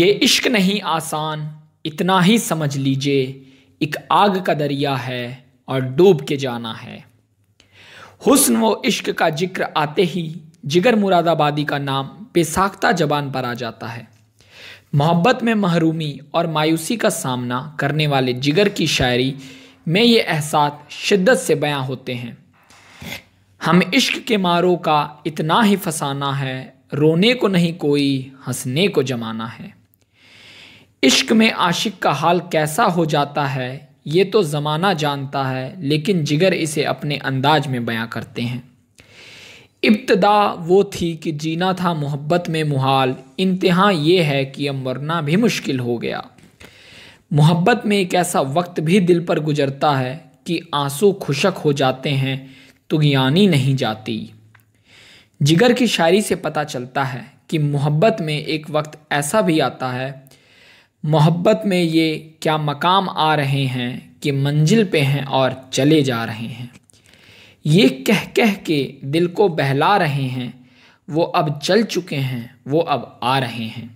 ये इश्क नहीं आसान इतना ही समझ लीजिए एक आग का दरिया है और डूब के जाना है हुस्न व इश्क का जिक्र आते ही जिगर मुरादाबादी का नाम बेसाख्ता जबान पर आ जाता है मोहब्बत में महरूमी और मायूसी का सामना करने वाले जिगर की शायरी में ये एहसास शिद्दत से बयां होते हैं हम इश्क के मारों का इतना ही फसाना है रोने को नहीं कोई हंसने को जमाना है इश्क में आशिक का हाल कैसा हो जाता है ये तो ज़माना जानता है लेकिन जिगर इसे अपने अंदाज में बयां करते हैं इब्तदा वो थी कि जीना था मोहब्बत में मुहाल इंतहा ये है कि अब मरना भी मुश्किल हो गया मोहब्बत में एक ऐसा वक्त भी दिल पर गुजरता है कि आंसू खुशक हो जाते हैं तो यानी नहीं जाती जिगर की शायरी से पता चलता है कि मोहब्बत में एक वक्त ऐसा भी आता है मोहब्बत में ये क्या मकाम आ रहे हैं कि मंजिल पे हैं और चले जा रहे हैं ये कह कह के दिल को बहला रहे हैं वो अब चल चुके हैं वो अब आ रहे हैं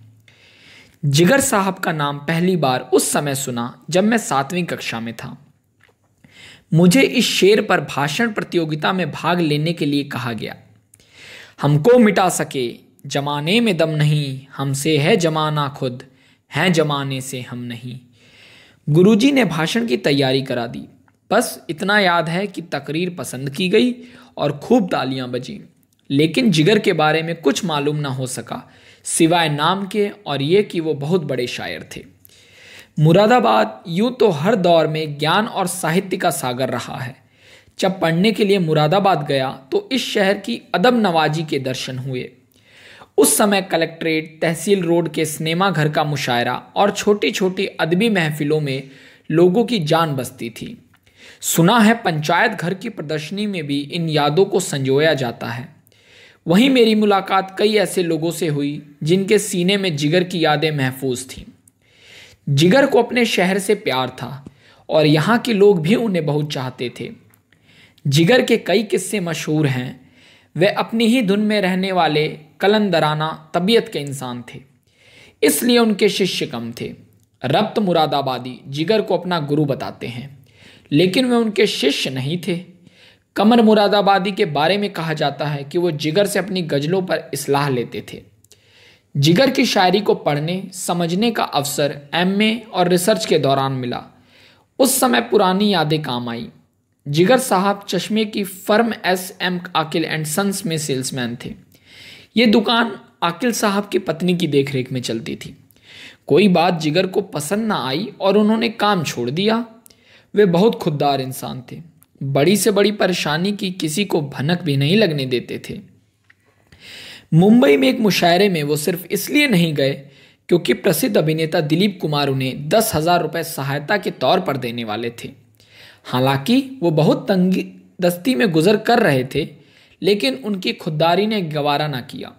जिगर साहब का नाम पहली बार उस समय सुना जब मैं सातवीं कक्षा में था मुझे इस शेर पर भाषण प्रतियोगिता में भाग लेने के लिए कहा गया हमको मिटा सके जमाने में दम नहीं हमसे है जमाना खुद हैं जमाने से हम नहीं गुरुजी ने भाषण की तैयारी करा दी बस इतना याद है कि तकरीर पसंद की गई और खूब तालियां बजीं लेकिन जिगर के बारे में कुछ मालूम ना हो सका सिवाय नाम के और ये कि वो बहुत बड़े शायर थे मुरादाबाद यूं तो हर दौर में ज्ञान और साहित्य का सागर रहा है जब पढ़ने के लिए मुरादाबाद गया तो इस शहर की अदब नवाजी के दर्शन हुए उस समय कलेक्ट्रेट तहसील रोड के सिनेमा घर का मुशायरा और छोटी छोटी अदबी महफिलों में लोगों की जान बसती थी सुना है पंचायत घर की प्रदर्शनी में भी इन यादों को संजोया जाता है वहीं मेरी मुलाकात कई ऐसे लोगों से हुई जिनके सीने में जिगर की यादें महफूज थीं जिगर को अपने शहर से प्यार था और यहाँ के लोग भी उन्हें बहुत चाहते थे जिगर के कई किस्से मशहूर हैं वह अपनी ही धुन में रहने वाले कलंदराना तबीयत के इंसान थे इसलिए उनके शिष्य कम थे रब्त मुरादाबादी जिगर को अपना गुरु बताते हैं लेकिन वे उनके शिष्य नहीं थे कमर मुरादाबादी के बारे में कहा जाता है कि वो जिगर से अपनी गज़लों पर इसलाह लेते थे जिगर की शायरी को पढ़ने समझने का अवसर एम और रिसर्च के दौरान मिला उस समय पुरानी यादें काम आई जिगर साहब चश्मे की firm S M Akil and sons में सेल्समैन थे ये दुकान आकिल साहब की पत्नी की देखरेख में चलती थी कोई बात जिगर को पसंद ना आई और उन्होंने काम छोड़ दिया वे बहुत खुददार इंसान थे बड़ी से बड़ी परेशानी की किसी को भनक भी नहीं लगने देते थे मुंबई में एक मुशायरे में वो सिर्फ इसलिए नहीं गए क्योंकि प्रसिद्ध अभिनेता दिलीप कुमार उन्हें दस हजार रुपये सहायता के तौर पर देने वाले थे हालांकि वो बहुत तंगी दस्ती में गुजर कर रहे थे लेकिन उनकी खुददारी ने गवारा ना किया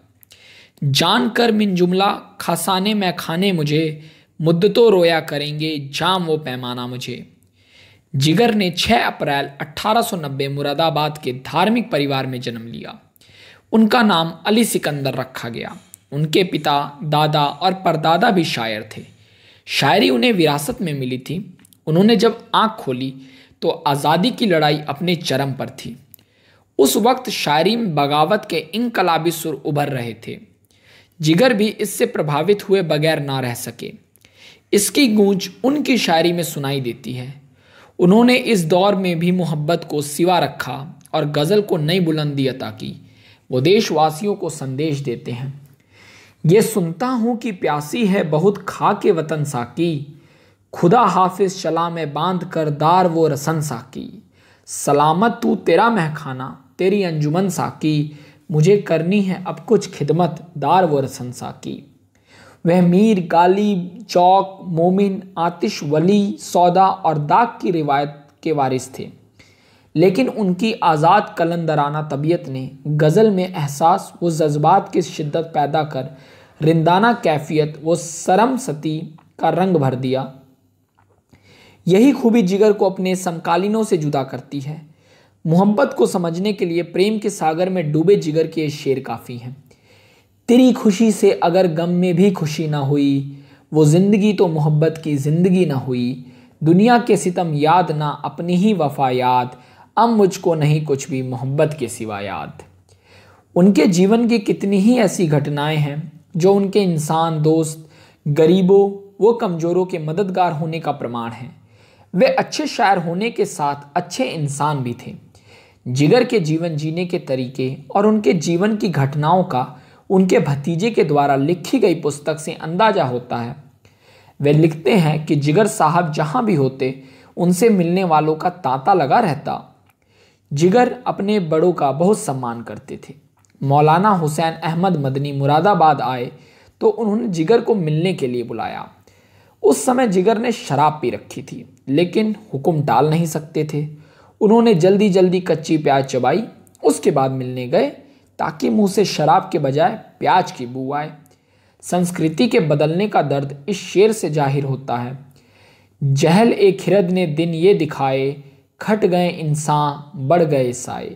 जान कर मिन जुमला खसाने में खाने मुझे मुद्दतो रोया करेंगे जाम वो पैमाना मुझे जिगर ने 6 अप्रैल 1890 मुरादाबाद के धार्मिक परिवार में जन्म लिया उनका नाम अली सिकंदर रखा गया उनके पिता दादा और परदादा भी शायर थे शायरी उन्हें विरासत में मिली थी उन्होंने जब आँख खोली तो आज़ादी की लड़ाई अपने चरम पर थी उस वक्त शायरी में बगावत के इनकलाबी सुर उभर रहे थे जिगर भी इससे प्रभावित हुए बगैर ना रह सके इसकी गूंज उनकी शायरी में सुनाई देती है उन्होंने इस दौर में भी मोहब्बत को सिवा रखा और गज़ल को नई बुलंदी अता की वो देशवासियों को संदेश देते हैं ये सुनता हूँ कि प्यासी है बहुत खा के वतन साकी खुदा हाफिज शला में बांध कर दार वो रसन साकी सलामत तू तेरा महखाना तेरी अंजुमन साकी मुझे करनी है अब कुछ खिदमत दार वरसन की वह मीर गालिब चौक मोमिन आतिश वली सौदा और दाग की रिवायत के वारिस थे लेकिन उनकी आज़ाद कलंदराना तबीयत ने गज़ल में एहसास व जज्बात की शिद्दत पैदा कर रिंदाना कैफियत व सरम सती का रंग भर दिया यही खूबी जिगर को अपने समकालीनों से जुदा करती है मोहब्बत को समझने के लिए प्रेम के सागर में डूबे जिगर के शेर काफ़ी हैं तेरी खुशी से अगर गम में भी खुशी ना हुई वो ज़िंदगी तो मोहब्बत की ज़िंदगी ना हुई दुनिया के सितम याद ना अपनी ही वफा याद अब मुझको नहीं कुछ भी मोहब्बत के सिवा याद उनके जीवन की कितनी ही ऐसी घटनाएं हैं जो उनके इंसान दोस्त गरीबों वो कमज़ोरों के मददगार होने का प्रमाण है वे अच्छे शायर होने के साथ अच्छे इंसान भी थे जिगर के जीवन जीने के तरीके और उनके जीवन की घटनाओं का उनके भतीजे के द्वारा लिखी गई पुस्तक से अंदाजा होता है वे लिखते हैं कि जिगर साहब जहां भी होते उनसे मिलने वालों का तांता लगा रहता जिगर अपने बड़ों का बहुत सम्मान करते थे मौलाना हुसैन अहमद मदनी मुरादाबाद आए तो उन्होंने जिगर को मिलने के लिए बुलाया उस समय जिगर ने शराब पी रखी थी लेकिन हुक्म टाल नहीं सकते थे उन्होंने जल्दी जल्दी कच्ची प्याज चबाई उसके बाद मिलने गए ताकि मुंह से शराब के बजाय प्याज की बू आए संस्कृति के बदलने का दर्द इस शेर से जाहिर होता है जहल ए खिरद ने दिन ये दिखाए खट गए इंसान बढ़ गए साए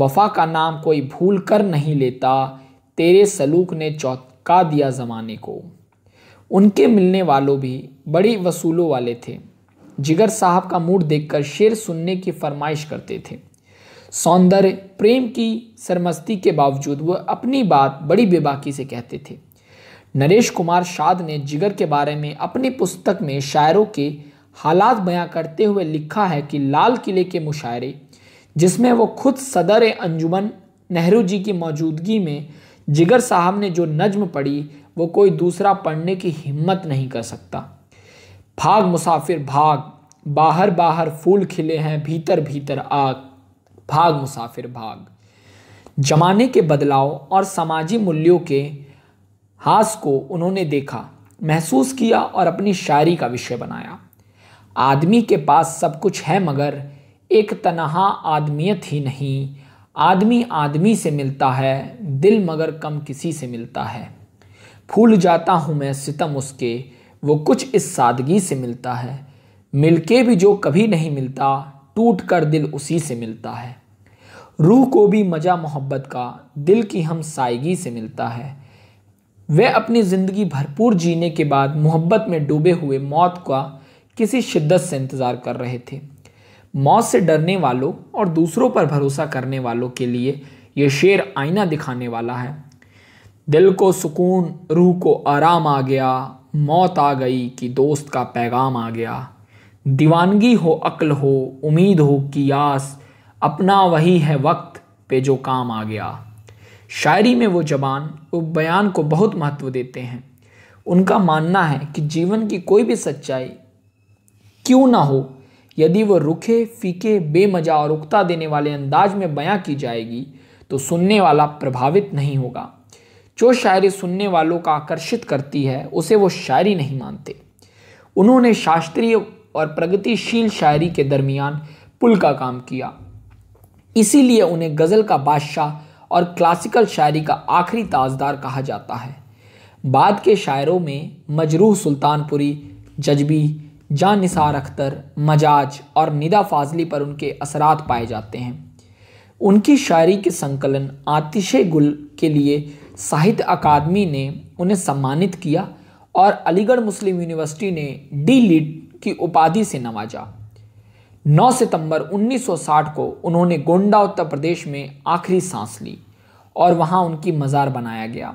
वफा का नाम कोई भूल कर नहीं लेता तेरे सलूक ने चौका दिया ज़माने को उनके मिलने वालों भी बड़ी वसूलों वाले थे जिगर साहब का मूड देखकर शेर सुनने की फरमाइश करते थे सौंदर्य प्रेम की सरमस्ती के बावजूद वह अपनी बात बड़ी बेबाकी से कहते थे नरेश कुमार शाद ने जिगर के बारे में अपनी पुस्तक में शायरों के हालात बयां करते हुए लिखा है कि लाल किले के मुशायरे जिसमें वो खुद सदर अंजुमन नेहरू जी की मौजूदगी में जिगर साहब ने जो नज्म पढ़ी वो कोई दूसरा पढ़ने की हिम्मत नहीं कर सकता भाग मुसाफिर भाग बाहर बाहर फूल खिले हैं भीतर भीतर आग भाग मुसाफिर भाग जमाने के बदलाव और समाजी मूल्यों के हास को उन्होंने देखा महसूस किया और अपनी शायरी का विषय बनाया आदमी के पास सब कुछ है मगर एक तनहा आदमियत ही नहीं आदमी आदमी से मिलता है दिल मगर कम किसी से मिलता है फूल जाता हूँ मैं सितम उसके वो कुछ इस सादगी से मिलता है मिलके भी जो कभी नहीं मिलता टूट कर दिल उसी से मिलता है रूह को भी मज़ा मोहब्बत का दिल की हम सायगी से मिलता है वह अपनी ज़िंदगी भरपूर जीने के बाद मोहब्बत में डूबे हुए मौत का किसी शिद्दत से इंतज़ार कर रहे थे मौत से डरने वालों और दूसरों पर भरोसा करने वालों के लिए यह शेर आईना दिखाने वाला है दिल को सुकून रूह को आराम आ गया मौत आ गई कि दोस्त का पैगाम आ गया दीवानगी हो अक्ल हो उम्मीद हो कि आस अपना वही है वक्त पे जो काम आ गया शायरी में वो जबान वो बयान को बहुत महत्व देते हैं उनका मानना है कि जीवन की कोई भी सच्चाई क्यों ना हो यदि वो रुखे फीके बेमजा और उकता देने वाले अंदाज में बयां की जाएगी तो सुनने वाला प्रभावित नहीं होगा जो शायरी सुनने वालों का आकर्षित करती है उसे वो शायरी नहीं मानते उन्होंने शास्त्रीय और प्रगतिशील शायरी के दरमियान पुल का काम किया इसीलिए उन्हें गज़ल का बादशाह और क्लासिकल शायरी का आखिरी ताजदार कहा जाता है बाद के शायरों में मजरूह सुल्तानपुरी जजबी जान निसार अख्तर मजाज और निदा फाजली पर उनके असरात पाए जाते हैं उनकी शायरी के संकलन आतिश गुल के लिए साहित्य अकादमी ने उन्हें सम्मानित किया और अलीगढ़ मुस्लिम यूनिवर्सिटी ने डी लीड की उपाधि से नवाजा 9 सितंबर 1960 को उन्होंने गोंडा उत्तर प्रदेश में आखिरी सांस ली और वहां उनकी मज़ार बनाया गया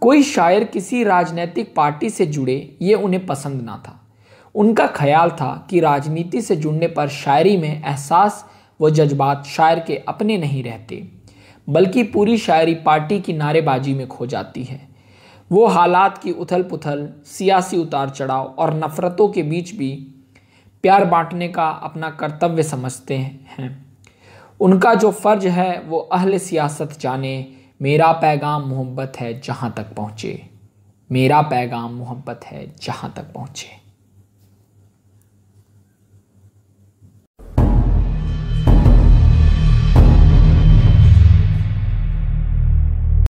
कोई शायर किसी राजनीतिक पार्टी से जुड़े ये उन्हें पसंद ना था उनका ख्याल था कि राजनीति से जुड़ने पर शायरी में एहसास व जज्बात शायर के अपने नहीं रहते बल्कि पूरी शायरी पार्टी की नारेबाजी में खो जाती है वो हालात की उथल पुथल सियासी उतार चढ़ाव और नफ़रतों के बीच भी प्यार बांटने का अपना कर्तव्य समझते हैं उनका जो फ़र्ज है वो अहल सियासत जाने मेरा पैगाम मोहब्बत है जहाँ तक पहुँचे मेरा पैगाम मोहब्बत है जहाँ तक पहुँचे